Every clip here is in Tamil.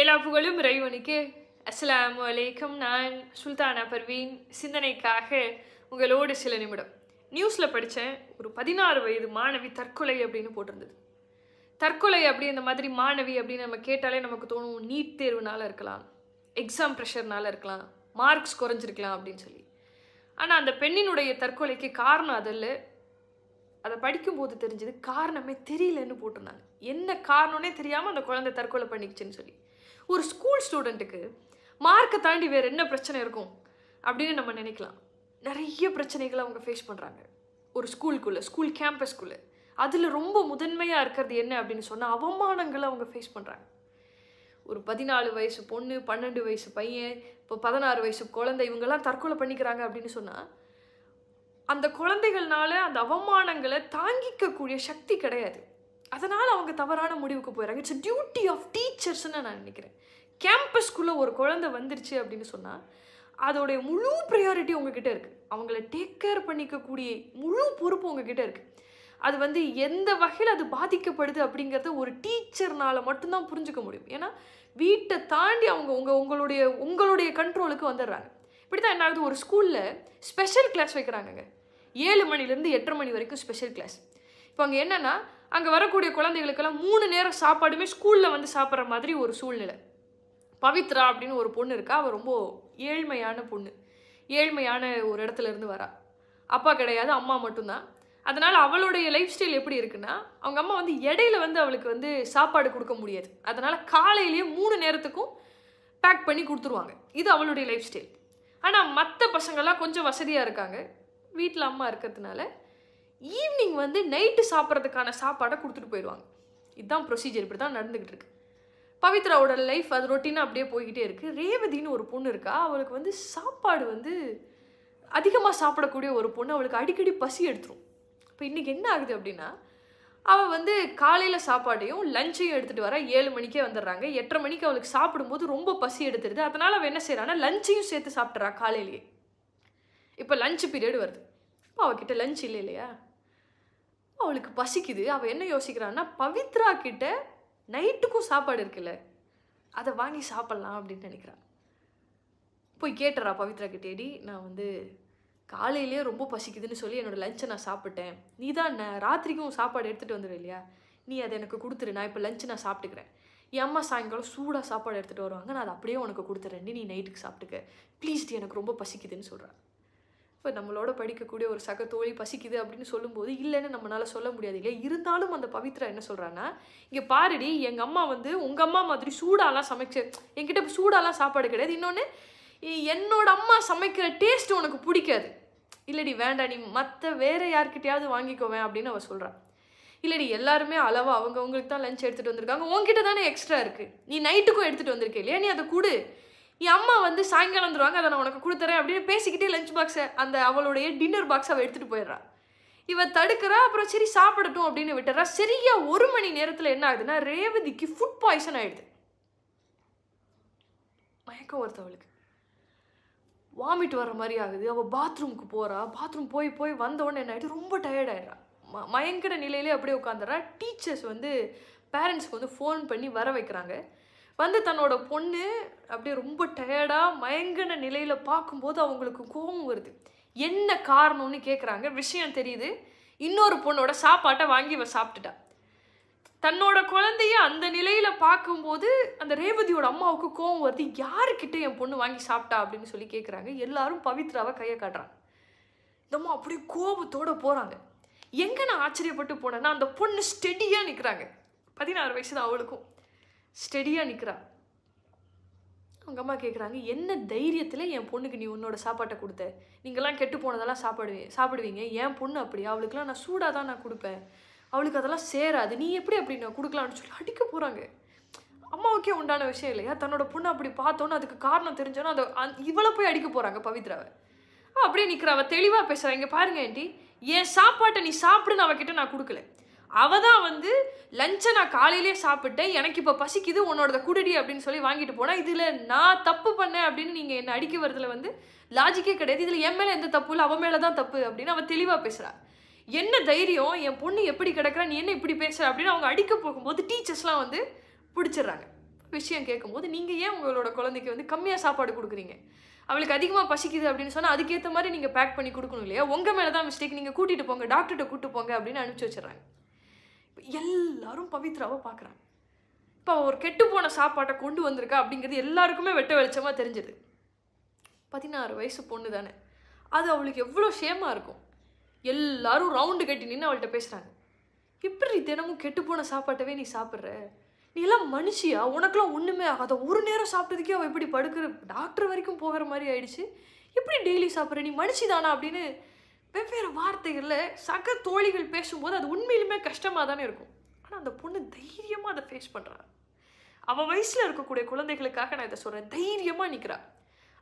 எல்லா புகழும் இறைவனுக்கு அஸ்லாம் வலைக்கம் நான் சுல்தானா பர்வீன் சிந்தனைக்காக உங்களோடு சில நிமிடம் நியூஸில் படித்தேன் ஒரு பதினாறு வயது மாணவி தற்கொலை அப்படின்னு போட்டிருந்தது தற்கொலை அப்படி இந்த மாதிரி மாணவி அப்படின்னு நம்ம கேட்டாலே நமக்கு தோணும் நீட் தேர்வுனால இருக்கலாம் எக்ஸாம் ப்ரெஷர்னால இருக்கலாம் மார்க்ஸ் குறைஞ்சிருக்கலாம் அப்படின்னு சொல்லி ஆனால் அந்த பெண்ணினுடைய தற்கொலைக்கு காரணம் அதில் அதை படிக்கும்போது தெரிஞ்சது காரணமே தெரியலன்னு போட்டிருந்தாங்க என்ன காரணம்னே தெரியாமல் அந்த குழந்தை தற்கொலை பண்ணிக்குச்சுன்னு சொல்லி ஒரு ஸ்கூல் ஸ்டூடெண்ட்டுக்கு மார்க்கை தாண்டி வேறு என்ன பிரச்சனை இருக்கும் அப்படின்னு நம்ம நினைக்கலாம் நிறைய பிரச்சனைகளை அவங்க ஃபேஸ் பண்ணுறாங்க ஒரு ஸ்கூலுக்குள்ளே ஸ்கூல் கேம்பஸ்க்குள்ளே அதில் ரொம்ப முதன்மையாக இருக்கிறது என்ன அப்படின்னு சொன்னால் அவமானங்களை அவங்க ஃபேஸ் பண்ணுறாங்க ஒரு பதினாலு வயசு பொண்ணு பன்னெண்டு வயசு பையன் இப்போ பதினாறு வயசு குழந்தை இவங்கெல்லாம் தற்கொலை பண்ணிக்கிறாங்க அப்படின்னு சொன்னால் அந்த குழந்தைகள்னால அந்த அவமானங்களை தாங்கிக்கக்கூடிய சக்தி கிடையாது அதனால் அவங்க தவறான முடிவுக்கு போயிடறாங்க இட்ஸ் டியூட்டி ஆஃப் டீச்சர்ஸ்ன்னு நான் நினைக்கிறேன் கேம்பஸ்க்குள்ளே ஒரு குழந்தை வந்துருச்சு அப்படின்னு சொன்னால் அதோடைய முழு ப்ரையாரிட்டி உங்ககிட்ட இருக்குது அவங்கள டேக் கேர் பண்ணிக்கக்கூடிய முழு பொறுப்பு உங்ககிட்ட இருக்குது அது வந்து எந்த வகையில் அது பாதிக்கப்படுது அப்படிங்கிறத ஒரு டீச்சர்னால் மட்டும்தான் புரிஞ்சுக்க முடியும் ஏன்னா வீட்டை தாண்டி அவங்க உங்கள் உங்களுடைய உங்களுடைய கண்ட்ரோலுக்கு வந்துடுறாங்க இப்படி தான் என்னாவது ஒரு ஸ்கூலில் ஸ்பெஷல் கிளாஸ் வைக்கிறாங்கங்க ஏழு மணிலேருந்து எட்டரை மணி வரைக்கும் ஸ்பெஷல் கிளாஸ் இப்போ அங்கே என்னென்னா அங்கே வரக்கூடிய குழந்தைகளுக்கெல்லாம் மூணு நேரம் சாப்பாடுமே ஸ்கூலில் வந்து சாப்பிட்ற மாதிரி ஒரு சூழ்நிலை பவித்ரா அப்படின்னு ஒரு பொண்ணு இருக்கா அவள் ரொம்ப ஏழ்மையான பொண்ணு ஏழ்மையான ஒரு இடத்துல இருந்து வரா அப்பா கிடையாது அம்மா மட்டும்தான் அதனால் அவளுடைய லைஃப் ஸ்டைல் எப்படி இருக்குன்னா அவங்க அம்மா வந்து இடையில வந்து அவளுக்கு வந்து சாப்பாடு கொடுக்க முடியாது அதனால் காலையிலேயே மூணு நேரத்துக்கும் பேக் பண்ணி கொடுத்துருவாங்க இது அவளுடைய லைஃப் ஸ்டைல் ஆனால் மற்ற பசங்கள்லாம் கொஞ்சம் வசதியாக இருக்காங்க வீட்டில் அம்மா இருக்கிறதுனால ஈவினிங் வந்து நைட்டு சாப்பிட்றதுக்கான சாப்பாடை கொடுத்துட்டு போயிடுவாங்க இதுதான் ப்ரொசீஜர் இப்படி தான் நடந்துக்கிட்டு இருக்கு பவித்ராவோட லைஃப் அது ரொட்டீனாக அப்படியே போய்கிட்டே இருக்குது ரேவதின்னு ஒரு பொண்ணு இருக்கா அவளுக்கு வந்து சாப்பாடு வந்து அதிகமாக சாப்பிடக்கூடிய ஒரு பொண்ணு அவளுக்கு அடிக்கடி பசி எடுத்துரும் இப்போ இன்றைக்கி என்ன ஆகுது அப்படின்னா அவள் வந்து காலையில் சாப்பாட்டையும் லஞ்சையும் எடுத்துகிட்டு வர ஏழு மணிக்கே வந்துடுறாங்க எட்டரை மணிக்கு அவளுக்கு சாப்பிடும்போது ரொம்ப பசி எடுத்துருது அதனால் அவள் என்ன செய்கிறான்னா லஞ்சையும் சேர்த்து சாப்பிட்றா காலையிலேயே இப்போ லஞ்ச் பீரியட் வருது இப்போ அவகிட்ட லஞ்ச் இல்லை இல்லையா அவளுக்கு பசிக்குது அவள் என்ன யோசிக்கிறான்னா பவித்ரா கிட்ட நைட்டுக்கும் சாப்பாடு இருக்குல்ல அதை வாங்கி சாப்பிட்லாம் அப்படின்னு நினைக்கிறான் போய் கேட்டுறா பவித்ரா கிட்டேடி நான் வந்து காலையிலேயே ரொம்ப பசிக்குதுன்னு சொல்லி என்னோடய லஞ்சை நான் சாப்பிட்டேன் நீ தான் நான் ராத்திரிக்கும் சாப்பாடு எடுத்துகிட்டு வந்துடு இல்லையா நீ அதை எனக்கு கொடுத்துரு நான் இப்போ லஞ்சு நான் சாப்பிட்டுக்கிறேன் என் அம்மா சாயங்காலம் சூடாக சாப்பாடு எடுத்துகிட்டு வருவாங்க நான் அதை அப்படியே உனக்கு கொடுத்துறேன் நீ நைட்டுக்கு சாப்பிட்டுக்க ப்ளீஸ் எனக்கு ரொம்ப பசிக்குதுன்னு சொல்கிறேன் இப்போ நம்மளோட படிக்கக்கூடிய ஒரு சக தோழி பசிக்குது அப்படின்னு சொல்லும்போது இல்லைன்னு நம்மளால் சொல்ல முடியாது இல்லையா இருந்தாலும் அந்த பவித்ரா என்ன சொல்கிறான்னா இங்கே பாருடி எங்கள் அம்மா வந்து உங்கள் அம்மா மாதிரி சூடாலாம் சமைச்சு என்கிட்ட சூடாலாம் சாப்பாடு கிடையாது இன்னொன்று என்னோட அம்மா சமைக்கிற டேஸ்ட் உனக்கு பிடிக்காது இல்லடி வேண்டாம் நீ மற்ற வேற யார்கிட்டயாவது வாங்கிக்கோவேன் அப்படின்னு அவள் சொல்கிறான் இல்லடி எல்லாருமே அளவாக அவங்கவுங்களுக்கு தான் லஞ்ச் எடுத்துகிட்டு வந்திருக்காங்க உங்ககிட்ட தானே எக்ஸ்ட்ரா இருக்குது நீ நைட்டுக்கும் எடுத்துகிட்டு வந்திருக்க இல்லையா நீ அதை கொடு என் அம்மா வந்து சாயங்காலம் வந்துருவாங்க அதை நான் உனக்கு கொடுத்துறேன் அப்படின்னு பேசிக்கிட்டே லஞ்ச் பாக்ஸை அந்த அவளுடைய டின்னர் பாக்ஸ் அவள் எடுத்துகிட்டு போயிடுறா இவ தடுக்கிறா அப்புறம் சரி சாப்பிடட்டும் அப்படின்னு விட்டுறா சரியா ஒரு மணி நேரத்தில் என்ன ஆகுதுன்னா ரேவதிக்கு ஃபுட் பாய்சன் ஆயிடுது மயக்கம் ஒருத்தவளுக்கு வாமிட் வர்ற மாதிரி ஆகுது அவள் பாத்ரூமுக்கு போகிறா பாத்ரூம் போய் போய் வந்தவொடனே என்ன ஆகிட்டு ரொம்ப டயர்டாயிடுறா ம மயங்கிற நிலையிலே அப்படியே உட்காந்துறா டீச்சர்ஸ் வந்து பேரண்ட்ஸ்க்கு வந்து ஃபோன் பண்ணி வர வைக்கிறாங்க வந்து தன்னோட பொண்ணு அப்படியே ரொம்ப டயர்டாக மயங்கின நிலையில் பார்க்கும்போது அவங்களுக்கு கோபம் வருது என்ன காரணம்னு கேட்குறாங்க விஷயம் தெரியுது இன்னொரு பொண்ணோட சாப்பாட்டை வாங்கி இவ சாப்பிட்டுட்டா தன்னோட குழந்தைய அந்த நிலையில் பார்க்கும்போது அந்த ரேவதியோட அம்மாவுக்கு கோவம் வருது யாருக்கிட்ட என் பொண்ணு வாங்கி சாப்பிட்டா அப்படின்னு சொல்லி கேட்குறாங்க எல்லாரும் பவித்ராவை கையை காட்டுறாங்க இந்த அம்மா கோபத்தோடு போகிறாங்க எங்கே நான் ஆச்சரியப்பட்டு போனேன்னா அந்த பொண்ணு ஸ்டெடியாக நிற்கிறாங்க பதினாறு வயசு தான் அவளுக்கும் ஸ்டெடியாக நிற்கிறா அவங்க அம்மா கேட்குறாங்க என்ன தைரியத்தில் என் பொண்ணுக்கு நீ உன்னோட சாப்பாட்டை கொடுத்த நீங்கள்லாம் கெட்டு போனதெல்லாம் சாப்பிடுவே சாப்பிடுவீங்க என் பொண்ணு அப்படி அவளுக்குலாம் நான் சூடாக தான் நான் கொடுப்பேன் அவளுக்கு அதெல்லாம் சேராது நீ எப்படி அப்படி நான் கொடுக்கலான்னு சொல்லி அடிக்க போகிறாங்க அம்மாவுக்கே உண்டான விஷயம் இல்லையா தன்னோட பொண்ணு அப்படி பார்த்தோன்னு அதுக்கு காரணம் தெரிஞ்சோன்னா அதை இவ்வளோ போய் அடிக்க போகிறாங்க பவித்ராவை அப்படியே நிற்கிறா அவள் தெளிவாக பேசுகிறா இங்கே பாருங்க ஆண்டி என் சாப்பாட்டை நீ சாப்பிடுன்னு அவகிட்ட நான் கொடுக்கல அவள் தான் வந்து லஞ்சை நான் காலையிலே சாப்பிட்டேன் எனக்கு இப்போ பசிக்குது உன்னோட குடடி அப்படின்னு சொல்லி வாங்கிட்டு போனால் இதில் நான் தப்பு பண்ணேன் அப்படின்னு நீங்கள் என்னை அடிக்க வரதுல வந்து லாஜிக்கே கிடையாது இதில் என் மேலே எந்த தப்பு இல்லை அவன் மேலே தான் தப்பு அப்படின்னு அவள் தெளிவாக பேசுகிறா என்ன தைரியம் என் பொண்ணு எப்படி கிடக்கிறா நீ என்ன இப்படி பேசுகிற அப்படின்னு அவங்க அடிக்க போகும்போது டீச்சர்ஸ்லாம் வந்து பிடிச்சிடுறாங்க விஷயம் கேட்கும்போது நீங்கள் ஏன் உங்களோட குழந்தைக்கு வந்து கம்மியாக சாப்பாடு கொடுக்குறீங்க அவளுக்கு அதிகமாக பசிக்குது அப்படின்னு சொன்னால் அதுக்கேற்ற மாதிரி நீங்கள் பேக் பண்ணி கொடுக்கணும் இல்லையா உங்கள் மேலே தான் மிஸ்டேக் நீங்கள் கூட்டிகிட்டு போங்க டாக்டர்கிட்ட கூட்டு போங்க அப்படின்னு அனுப்பிச்சி வச்சிடறாங்க எல்லாரும் பவித்ராவை பார்க்குறாங்க இப்போ ஒரு கெட்டு போன சாப்பாட்டை கொண்டு வந்திருக்கா அப்படிங்கிறது எல்லாருக்குமே வெட்ட வெளிச்சமாக தெரிஞ்சுது பதினாறு வயசு பொண்ணு தானே அது அவளுக்கு எவ்வளோ ஷேமாக இருக்கும் எல்லாரும் ரவுண்டு கட்டி நின்று அவள்கிட்ட பேசுகிறாங்க இப்படி தினமும் கெட்டு போன சாப்பாட்டவே நீ சாப்பிட்ற நீ எல்லாம் மனுஷியா உனக்கெல்லாம் ஒன்றுமே ஆகாத ஒரு நேரம் சாப்பிட்டதுக்கே அவள் இப்படி படுக்கிற டாக்டர் வரைக்கும் போகிற மாதிரி ஆயிடுச்சு எப்படி டெய்லி சாப்பிட்ற நீ மனுஷி தானா அப்படின்னு வெவ்வேறு வார்த்தைகளில் சக தோழிகள் பேசும்போது அது உண்மையிலுமே கஷ்டமாக தானே இருக்கும் ஆனால் அந்த பொண்ணு தைரியமாக அதை ஃபேஸ் பண்ணுறாள் அவள் வயசில் இருக்கக்கூடிய குழந்தைகளுக்காக நான் இதை சொல்கிறேன் தைரியமாக நிற்கிறா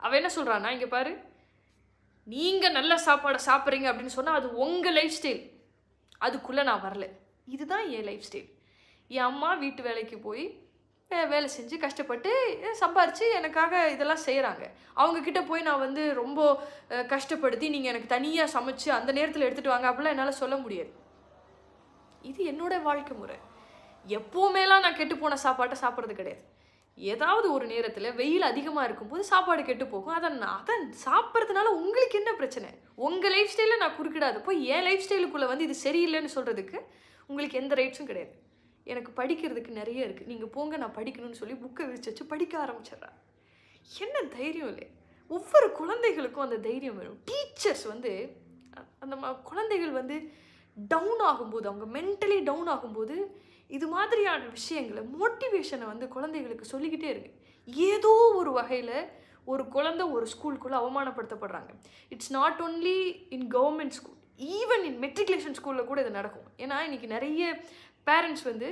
அவள் என்ன சொல்கிறான் இங்கே பாரு நீங்கள் நல்ல சாப்பாடை சாப்பிட்றீங்க அப்படின்னு சொன்னால் அது உங்கள் லைஃப் ஸ்டைல் அதுக்குள்ளே நான் வரல இதுதான் என் லைஃப் ஸ்டைல் என் அம்மா வீட்டு வேலைக்கு போய் வேலை செஞ்சு கஷ்டப்பட்டு சம்பாரித்து எனக்காக இதெல்லாம் செய்கிறாங்க அவங்கக்கிட்ட போய் நான் வந்து ரொம்ப கஷ்டப்படுத்தி நீங்கள் எனக்கு தனியாக சமைச்சு அந்த நேரத்தில் எடுத்துகிட்டு வாங்க அப்படிலாம் என்னால் சொல்ல முடியாது இது என்னோடய வாழ்க்கை முறை எப்போவுமேலாம் நான் கெட்டு போன சாப்பாட்டை சாப்பிட்றது கிடையாது ஏதாவது ஒரு நேரத்தில் வெயில் அதிகமாக இருக்கும்போது சாப்பாடு கெட்டு போகும் அதை நான் அதை சாப்பிட்றதுனால உங்களுக்கு என்ன பிரச்சனை உங்கள் லைஃப் ஸ்டைலில் நான் குறுக்கிடாதப்போ என் லைஃப் ஸ்டைலுக்குள்ளே வந்து இது சரியில்லைன்னு சொல்கிறதுக்கு உங்களுக்கு எந்த ரைட்ஸும் கிடையாது எனக்கு படிக்கிறதுக்கு நிறைய இருக்குது நீங்கள் போங்க நான் படிக்கணும்னு சொல்லி புக்கை விரிச்சு வச்சு படிக்க ஆரம்பிச்சிடுறேன் என்ன தைரியம் இல்லை ஒவ்வொரு குழந்தைகளுக்கும் அந்த தைரியம் வேணும் டீச்சர்ஸ் வந்து அந்த குழந்தைகள் வந்து டவுன் ஆகும்போது அவங்க மென்டலி டவுன் ஆகும்போது இது மாதிரியான விஷயங்களை மோட்டிவேஷனை வந்து குழந்தைகளுக்கு சொல்லிக்கிட்டே இருக்கு ஏதோ ஒரு வகையில் ஒரு குழந்தை ஒரு ஸ்கூலுக்குள்ளே அவமானப்படுத்தப்படுறாங்க it's not only in government school even in matriculation ஸ்கூலில் கூட இது நடக்கும் ஏன்னா இன்றைக்கி நிறைய பேரண்ட்ஸ் வந்து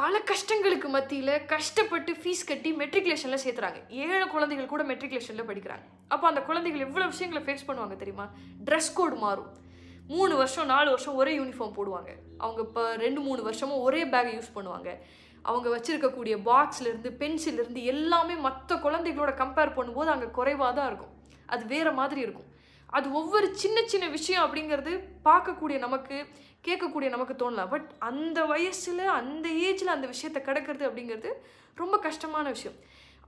பல கஷ்டங்களுக்கு மத்தியில் கஷ்டப்பட்டு ஃபீஸ் கட்டி மெட்ரிகுலேஷனில் சேர்த்துறாங்க ஏழு குழந்தைகள் கூட மெட்ரிகுலேஷனில் படிக்கிறாங்க அப்போ அந்த குழந்தைகள் எவ்வளோ விஷயங்களை ஃபேஸ் பண்ணுவாங்க தெரியுமா ட்ரெஸ் கோடு மாறும் மூணு வருஷம் நாலு வருஷம் ஒரே யூனிஃபார்ம் போடுவாங்க அவங்க இப்போ ரெண்டு மூணு வருஷமும் ஒரே பேக்கை யூஸ் பண்ணுவாங்க அவங்க வச்சுருக்கக்கூடிய பாக்ஸ்லேருந்து பென்சிலிருந்து எல்லாமே மற்ற குழந்தைகளோட கம்பேர் பண்ணும்போது அங்கே குறைவாக தான் இருக்கும் அது வேறு மாதிரி இருக்கும் அது ஒவ்வொரு சின்ன சின்ன விஷயம் அப்படிங்கிறது பார்க்கக்கூடிய நமக்கு கேட்கக்கூடிய நமக்கு தோணலாம் பட் அந்த வயசில் அந்த ஏஜில் அந்த விஷயத்தை கிடக்கிறது அப்படிங்கிறது ரொம்ப கஷ்டமான விஷயம்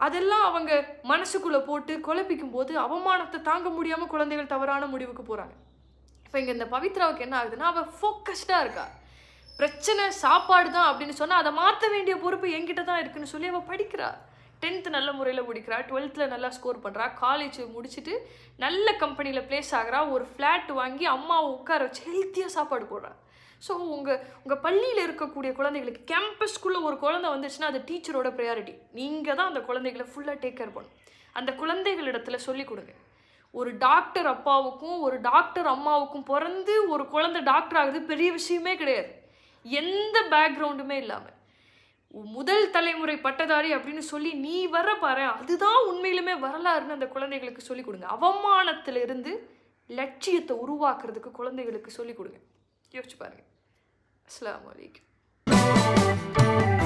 அதெல்லாம் அவங்க மனசுக்குள்ளே போட்டு குழப்பிக்கும் போது அவமானத்தை தாங்க முடியாமல் குழந்தைகள் தவறான முடிவுக்கு போகிறாங்க இப்போ இங்கே இந்த பவித்ராவுக்கு என்ன ஆகுதுன்னா அவள் ஃபோக்கஸ்டாக இருக்கா பிரச்சனை சாப்பாடு தான் அப்படின்னு சொன்னால் அதை மாற்ற வேண்டிய பொறுப்பு என்கிட்ட தான் இருக்குன்னு சொல்லி அவள் படிக்கிறாள் டென்த்து நல்ல முறையில் முடிக்கிறா டுவெல்த்தில் நல்லா ஸ்கோர் பண்ணுறா காலேஜ் முடிச்சுட்டு நல்ல கம்பெனியில் ப்ளேஸ் ஆகிறா ஒரு ஃப்ளாட் வாங்கி அம்மாவை உட்கார வச்சு ஹெல்த்தியாக சாப்பாடு போடுறா ஸோ உங்கள் உங்கள் பள்ளியில் இருக்கக்கூடிய குழந்தைகளுக்கு கேம்பஸ்க்குள்ளே ஒரு குழந்தை வந்துச்சுன்னா அது டீச்சரோட ப்ரையாரிட்டி நீங்கள் தான் அந்த குழந்தைகளை ஃபுல்லாக டேக் கேர் பண்ணும் அந்த குழந்தைகளிடத்தில் சொல்லிக் கொடுங்க ஒரு டாக்டர் அப்பாவுக்கும் ஒரு டாக்டர் அம்மாவுக்கும் பிறந்து ஒரு குழந்தை டாக்டர் ஆகுது பெரிய விஷயமே கிடையாது எந்த பேக்ரவுண்டுமே இல்லாமல் முதல் தலைமுறை பட்டதாரி அப்படின்னு சொல்லி நீ வர பாரு அதுதான் உண்மையிலுமே வரலாறுன்னு அந்த குழந்தைகளுக்கு சொல்லிக் கொடுங்க அவமானத்திலிருந்து லட்சியத்தை உருவாக்குறதுக்கு குழந்தைகளுக்கு சொல்லிக் கொடுங்க گفت چه اسلام علیکم